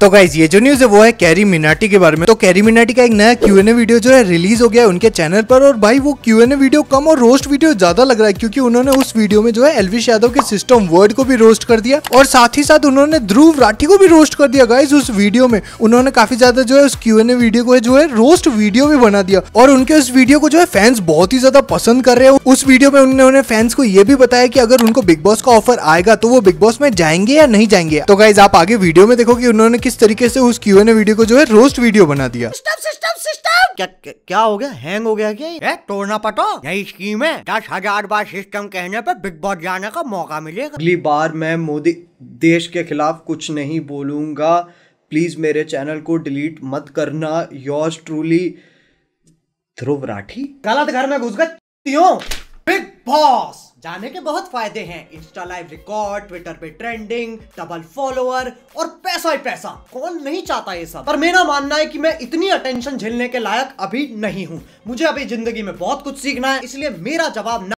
तो गाइज ये जो न्यूज है वो है कैरी मिनाटी के बारे में तो कैरी मिनाटी का एक नया क्यू एन ए वीडियो जो है रिलीज हो गया है उनके चैनल पर और भाई वो क्यू एन ए वीडियो कम और रोस्ट वीडियो ज्यादा लग रहा है क्योंकि उन्होंने उस वीडियो में जो है एलविश यादव के सिस्टम वर्ड को भी रोस्ट कर दिया और साथ ही साथ उन्होंने ध्रुव राठी को भी रोस्ट कर दिया गाइज उस वीडियो में उन्होंने काफी ज्यादा जो है उस क्यू एन ए वीडियो को जो है रोस्ट वीडियो भी बना दिया और उनके उस वीडियो को जो है फैंस बहुत ही ज्यादा पसंद कर रहे हैं उस वीडियो में उन्होंने फैंस को ये भी बताया कि अगर उनको बिग बॉस का ऑफर आएगा तो वो बिग बॉस में जाएंगे या नहीं जाएंगे तो गाइज आप आगे वीडियो में देखो कि उन्होंने किस तरीके से उस क्यू एन वीडियो को जो है रोस्ट वीडियो बना दिया स्टप, स्टप, क्या, क्या क्या हो गया हैंग हो गया क्या तोड़ना पटो यही स्कीम है दस हजार बार सिस्टम कहने पर बिग बॉस जाने का मौका मिलेगा अगली बार मैं मोदी देश के खिलाफ कुछ नहीं बोलूंगा प्लीज मेरे चैनल को डिलीट मत करना योर्स ट्रूली ध्रुव राठी गलत घर में घुस गए बिग बॉस जाने के बहुत फायदे हैं इंस्टा लाइव रिकॉर्ड ट्विटर पे ट्रेंडिंग डबल फॉलोअर और पैसा ही पैसा कौन नहीं चाहता ये सब पर मेरा मानना है कि मैं इतनी अटेंशन झेलने के लायक अभी नहीं हूँ मुझे अभी जिंदगी में बहुत कुछ सीखना है इसलिए मेरा जवाब